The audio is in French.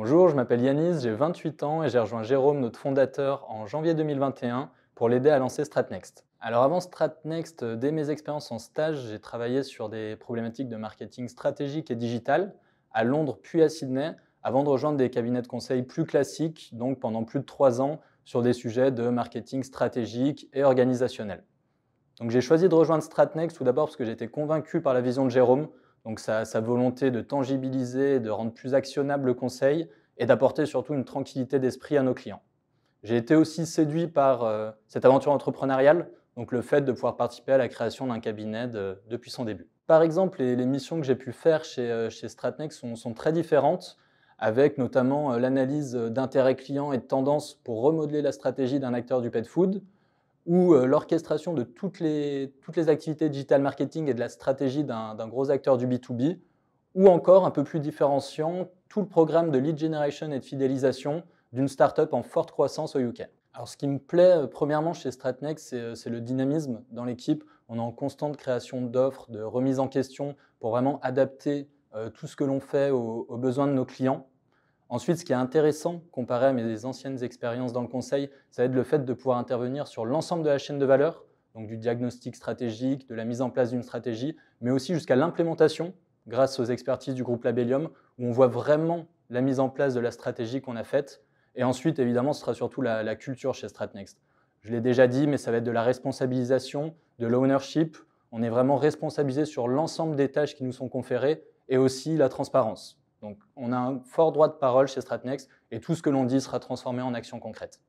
Bonjour, je m'appelle Yanis, j'ai 28 ans et j'ai rejoint Jérôme, notre fondateur, en janvier 2021 pour l'aider à lancer Stratnext. Alors avant Stratnext, euh, dès mes expériences en stage, j'ai travaillé sur des problématiques de marketing stratégique et digital à Londres puis à Sydney avant de rejoindre des cabinets de conseil plus classiques, donc pendant plus de trois ans sur des sujets de marketing stratégique et organisationnel. Donc j'ai choisi de rejoindre Stratnext tout d'abord parce que j'étais convaincu par la vision de Jérôme donc sa, volonté de tangibiliser, de rendre plus actionnable le conseil et d'apporter surtout une tranquillité d'esprit à nos clients. J'ai été aussi séduit par euh, cette aventure entrepreneuriale, donc le fait de pouvoir participer à la création d'un cabinet depuis son début. Par exemple, les, missions que j'ai pu faire chez, euh, chez sont, sont, très différentes, avec notamment euh, l'analyse d'intérêts clients et de tendances pour remodeler la stratégie d'un acteur du pet food, ou euh, l'orchestration de toutes les, toutes les activités digital marketing et de la stratégie d'un gros acteur du B2B, ou encore, un peu plus différenciant, tout le programme de lead generation et de fidélisation d'une startup en forte croissance au UK. Alors, ce qui me plaît, euh, premièrement, chez Stratnex, euh, c'est le dynamisme dans l'équipe. On est en constante création d'offres, de remise en question pour vraiment adapter tout ce que l'on fait aux besoins de nos clients. Ensuite, ce qui est intéressant comparé à mes anciennes expériences dans le conseil, ça va être le fait de pouvoir intervenir sur l'ensemble de la chaîne de valeur, donc du diagnostic stratégique, de la mise en place d'une stratégie, mais aussi jusqu'à l'implémentation grâce aux expertises du groupe Labellium, où on voit vraiment la mise en place de la stratégie qu'on a faite. Et ensuite, évidemment, ce sera surtout la, culture chez Stratnext. Je l'ai déjà dit, mais ça va être de la responsabilisation, de l'ownership. On est vraiment responsabilisé sur l'ensemble des tâches qui nous sont conférées et aussi la transparence. Donc on a un fort droit de parole chez Stratnext et tout ce que l'on dit sera transformé en actions concrètes.